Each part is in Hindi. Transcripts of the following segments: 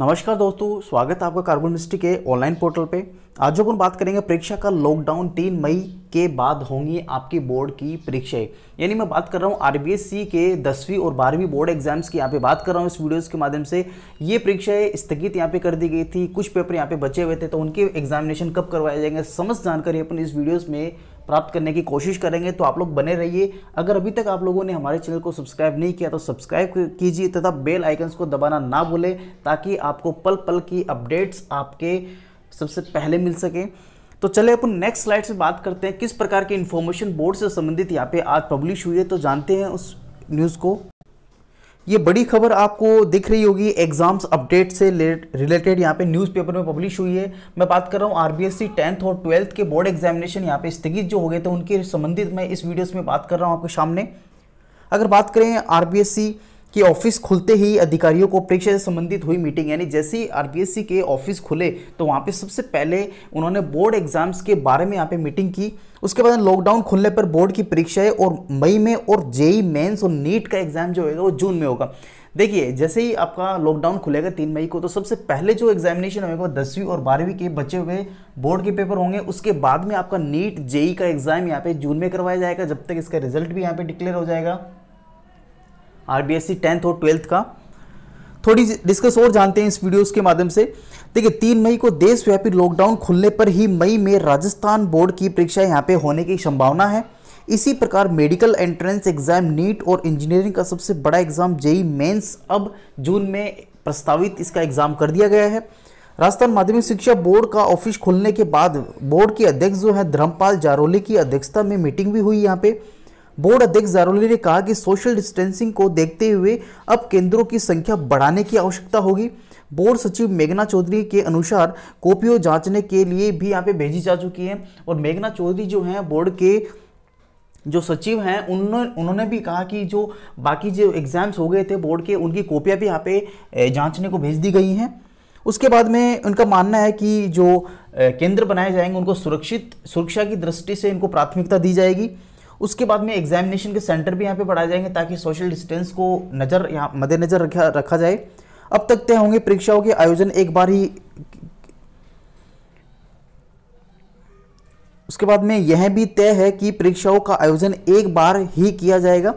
नमस्कार दोस्तों स्वागत है आपका कार्बन मिस्ट्री के ऑनलाइन पोर्टल पे आज जो अपन बात करेंगे परीक्षा का लॉकडाउन तीन मई के बाद होंगी आपकी बोर्ड की परीक्षाएं यानी मैं बात कर रहा हूँ आर के दसवीं और बारहवीं बोर्ड एग्जाम्स की यहाँ पे बात कर रहा हूँ इस वीडियोस के माध्यम से ये परीक्षाएं स्थगित यहाँ पे कर दी गई थी कुछ पेपर यहाँ पे बचे हुए थे तो उनके एग्जामिनेशन कब करवाए जाएंगे समस्त जानकारी अपन इस वीडियोज़ में प्राप्त करने की कोशिश करेंगे तो आप लोग बने रहिए अगर अभी तक आप लोगों ने हमारे चैनल को सब्सक्राइब नहीं किया तो सब्सक्राइब कीजिए तथा बेल आइकन्स को दबाना ना भूलें ताकि आपको पल पल की अपडेट्स आपके सबसे पहले मिल सके तो चले अपन नेक्स्ट स्लाइड से बात करते हैं किस प्रकार के इन्फॉर्मेशन बोर्ड से संबंधित यहाँ पे आज पब्लिश हुई है तो जानते हैं उस न्यूज़ को ये बड़ी खबर आपको दिख रही होगी एग्जाम्स अपडेट से रिलेटेड यहाँ पे न्यूज़पेपर में पब्लिश हुई है मैं बात कर रहा हूँ आरबीएससी टेंथ और ट्वेल्थ के बोर्ड एग्जामिनेशन यहाँ पे स्थगित जो हो गए थे उनके संबंधित मैं इस वीडियोस में बात कर रहा हूँ आपके सामने अगर बात करें आरबीएससी कि ऑफिस खुलते ही अधिकारियों को परीक्षा से संबंधित हुई मीटिंग यानी जैसे ही आर के ऑफिस खुले तो वहाँ पे सबसे पहले उन्होंने बोर्ड एग्जाम्स के बारे में यहाँ पे मीटिंग की उसके बाद लॉकडाउन खुलने पर बोर्ड की परीक्षाएं और मई में और जेई मेंस और नीट का एग्जाम जो होगा वो जून में होगा देखिए जैसे ही आपका लॉकडाउन खुलेगा तीन मई को तो सबसे पहले जो एग्जामिनेशन होगा दसवीं और बारहवीं के बचे हुए बोर्ड के पेपर होंगे उसके बाद में आपका नीट जेई का एग्जाम यहाँ पे जून में करवाया जाएगा जब तक इसका रिजल्ट भी यहाँ पे डिक्लेयर हो जाएगा R B S C tenth और ट्वेल्थ का थोड़ी डिस्कस और जानते हैं इस वीडियोस के माध्यम से देखिए तीन मई को देशव्यापी लॉकडाउन खुलने पर ही मई में राजस्थान बोर्ड की परीक्षा यहाँ पे होने की संभावना है इसी प्रकार मेडिकल एंट्रेंस एग्जाम नीट और इंजीनियरिंग का सबसे बड़ा एग्जाम जेई मेंस अब जून में प्रस्तावित इसका एग्जाम कर दिया गया है राजस्थान माध्यमिक शिक्षा बोर्ड का ऑफिस खुलने के बाद बोर्ड के अध्यक्ष जो है धर्मपाल जारोली की अध्यक्षता में मीटिंग भी हुई यहाँ पे बोर्ड अध्यक्ष जारोली ने कहा कि सोशल डिस्टेंसिंग को देखते हुए अब केंद्रों की संख्या बढ़ाने की आवश्यकता होगी बोर्ड सचिव मेघना चौधरी के अनुसार कॉपियों जांचने के लिए भी यहाँ पे भेजी जा चुकी है और मेघना चौधरी जो हैं बोर्ड के जो सचिव हैं उन्होंने उन्होंने भी कहा कि जो बाकी जो एग्ज़ाम्स हो गए थे बोर्ड के उनकी कॉपियाँ भी यहाँ पे जांचने को भेज दी गई हैं उसके बाद में उनका मानना है कि जो केंद्र बनाए जाएंगे उनको सुरक्षित सुरक्षा की दृष्टि से इनको प्राथमिकता दी जाएगी उसके बाद में एग्जामिनेशन के सेंटर भी यहाँ पे बढ़ाए जाएंगे ताकि सोशल डिस्टेंस को नज़र यहाँ मद्देनज़र रखा रखा जाए अब तक तय होंगे परीक्षाओं के आयोजन एक बार ही उसके बाद में यह भी तय है कि परीक्षाओं का आयोजन एक बार ही किया जाएगा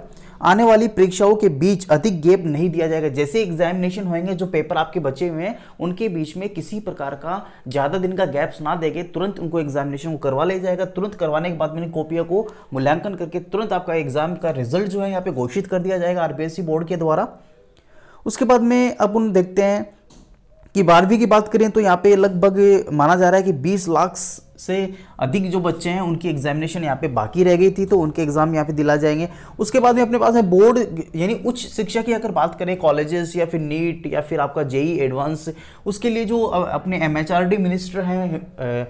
आने वाली परीक्षाओं के बीच अधिक गैप नहीं दिया जाएगा जैसे एग्जामिनेशन होंगे जो पेपर आपके बचे हुए हैं उनके बीच में किसी प्रकार का ज़्यादा दिन का गैप्स ना देके तुरंत उनको एग्जामिनेशन को करवा लिया जाएगा तुरंत करवाने के बाद मैंने कॉपियों को मूल्यांकन करके तुरंत आपका एग्जाम का रिजल्ट जो है यहाँ पर घोषित कर दिया जाएगा आरबीएससी बोर्ड के द्वारा उसके बाद में अब उन देखते हैं कि बारहवीं की बात करें तो यहाँ पे लगभग माना जा रहा है कि 20 लाख से अधिक जो बच्चे हैं उनकी एग्जामिनेशन यहाँ पे बाकी रह गई थी तो उनके एग्जाम यहाँ पे दिला जाएंगे उसके बाद में अपने पास है बोर्ड यानी उच्च शिक्षा की अगर बात करें कॉलेजेस या फिर नीट या फिर आपका जेई एडवांस उसके लिए जो अपने एम मिनिस्टर हैं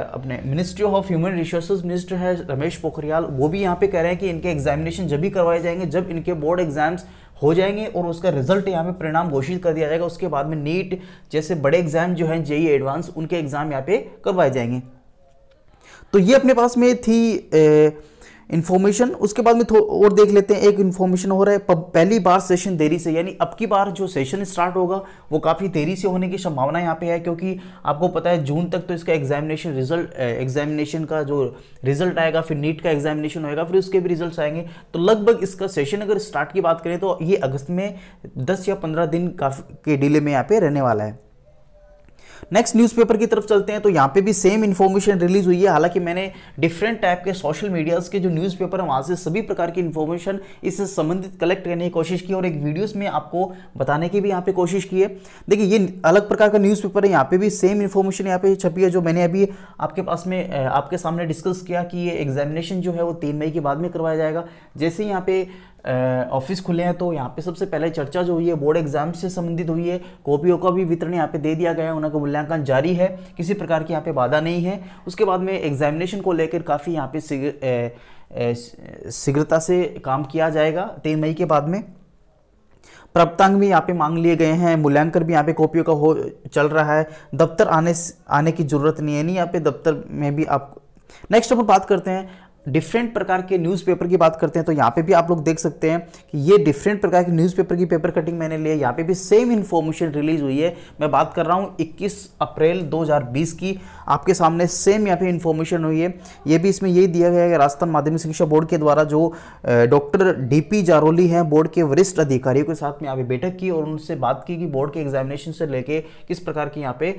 अपने ministry of human resources minister है रमेश पोखरियाल वो भी यहाँ पे कह रहे हैं कि इनके एग्जामिनेशन जब भी करवाए जाएंगे जब इनके बोर्ड एग्जाम्स हो जाएंगे और उसका रिजल्ट यहाँ पे परिणाम घोषित कर दिया जाएगा उसके बाद में नीट जैसे बड़े एग्जाम जो हैं जेई एडवांस उनके एग्जाम यहाँ पे करवाए जाएंगे तो ये अपने पास में थी इन्फॉर्मेशन उसके बाद में और देख लेते हैं एक इन्फॉर्मेशन हो रहा है पहली बार सेशन देरी से यानी अब की बार जो सेशन स्टार्ट होगा वो काफ़ी देरी से होने की संभावना यहाँ पे है क्योंकि आपको पता है जून तक तो इसका एग्जामिनेशन रिजल्ट एग्जामिनेशन का जो रिजल्ट आएगा फिर नीट का एग्जामिनेशन होएगा फिर उसके भी रिजल्ट आएंगे तो लगभग इसका सेशन अगर स्टार्ट की बात करें तो ये अगस्त में दस या पंद्रह दिन काफी के डिले में यहाँ पे रहने वाला है नेक्स्ट न्यूज़पेपर की तरफ चलते हैं तो यहाँ पे भी सेम इन्फॉर्मेशन रिलीज हुई है हालांकि मैंने डिफरेंट टाइप के सोशल मीडियाज़ के जो न्यूज़पेपर हैं वहाँ से सभी प्रकार की इन्फॉर्मेशन इससे संबंधित कलेक्ट करने की कोशिश की और एक वीडियोज़ में आपको बताने की भी यहाँ पर कोशिश की है देखिए ये अलग प्रकार का न्यूज़ है यहाँ पर भी सेम इन्फॉर्मेशन यहाँ पे छपी है जो मैंने अभी आपके पास में आपके सामने डिस्कस किया कि ये एग्जामिनेशन जो है वो तीन मई के बाद में करवाया जाएगा जैसे ही यहाँ पे ऑफिस खुले हैं तो यहाँ पे सबसे पहले चर्चा जो हुई है बोर्ड एग्जाम से संबंधित हुई है कॉपियों का भी वितरण यहाँ पे दे दिया गया है उनका मूल्यांकन जारी है किसी प्रकार की यहाँ पे बाधा नहीं है उसके बाद में एग्जामिनेशन को लेकर काफ़ी यहाँ पे शीघ्रता से काम किया जाएगा तीन मई के बाद में प्रप्तांग भी यहाँ पे मांग लिए गए हैं मूल्यांकन भी यहाँ पे कॉपियों का हो चल रहा है दफ्तर आने आने की जरूरत नहीं है नहीं यहाँ पे दफ्तर में भी आप नेक्स्ट अपन बात करते हैं डिफरेंट प्रकार के न्यूज़पेपर की बात करते हैं तो यहाँ पे भी आप लोग देख सकते हैं कि ये डिफरेंट प्रकार के न्यूज़पेपर की पेपर कटिंग मैंने लिया यहाँ पे भी सेम इन्फॉर्मेशन रिलीज हुई है मैं बात कर रहा हूँ 21 अप्रैल 2020 की आपके सामने सेम यहाँ पे इन्फॉर्मेशन हुई है ये भी इसमें यही दिया गया है कि राजस्थान माध्यमिक शिक्षा बोर्ड के द्वारा जो डॉक्टर डी जारोली हैं बोर्ड के वरिष्ठ अधिकारियों के साथ में यहाँ पे बैठक की और उनसे बात की कि बोर्ड के एग्जामिनेशन से लेके किस प्रकार की यहाँ पे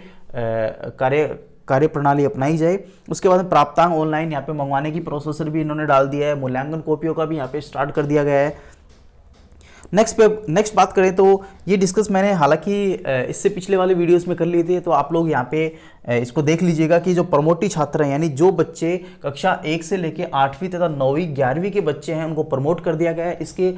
कार्य कार्य प्रणाली अपनाई जाए उसके बाद प्राप्तांग ऑनलाइन यहाँ पे मंगवाने की प्रोसेसर भी इन्होंने डाल दिया है मूल्यांकन कॉपियों का भी यहाँ पे स्टार्ट कर दिया गया है नेक्स्ट पे नेक्स्ट बात करें तो ये डिस्कस मैंने हालांकि इससे पिछले वाले वीडियोस में कर लिए थे तो आप लोग यहाँ पे इसको देख लीजिएगा कि जो प्रमोटी छात्र हैं यानी जो बच्चे कक्षा एक से लेकर आठवीं तथा नौवीं ग्यारहवीं के बच्चे हैं उनको प्रमोट कर दिया गया है इसके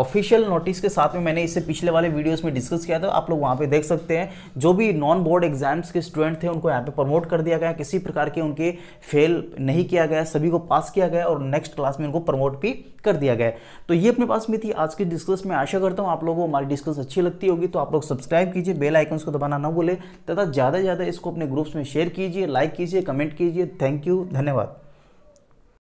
ऑफिशियल नोटिस के साथ में मैंने इसे पिछले वाले वीडियोस में डिस्कस किया था आप लोग वहाँ पे देख सकते हैं जो भी नॉन बोर्ड एग्जाम्स के स्टूडेंट थे उनको यहाँ पर प्रमोट कर दिया गया किसी प्रकार के उनके फेल नहीं किया गया सभी को पास किया गया और नेक्स्ट क्लास में उनको प्रमोट भी कर दिया गया तो ये अपने पास में थी आज की डिस्कस में आशा करता हूँ आप लोगों को हमारी डिस्कस अच्छी लगती होगी तो आप लोग सब्सक्राइब कीजिए बेल आइकन्स को दबाना ना बोले तथा ज़्यादा से ज़्यादा इसको अपने ग्रुप्स में शेयर कीजिए लाइक कीजिए कमेंट कीजिए थैंक यू धन्यवाद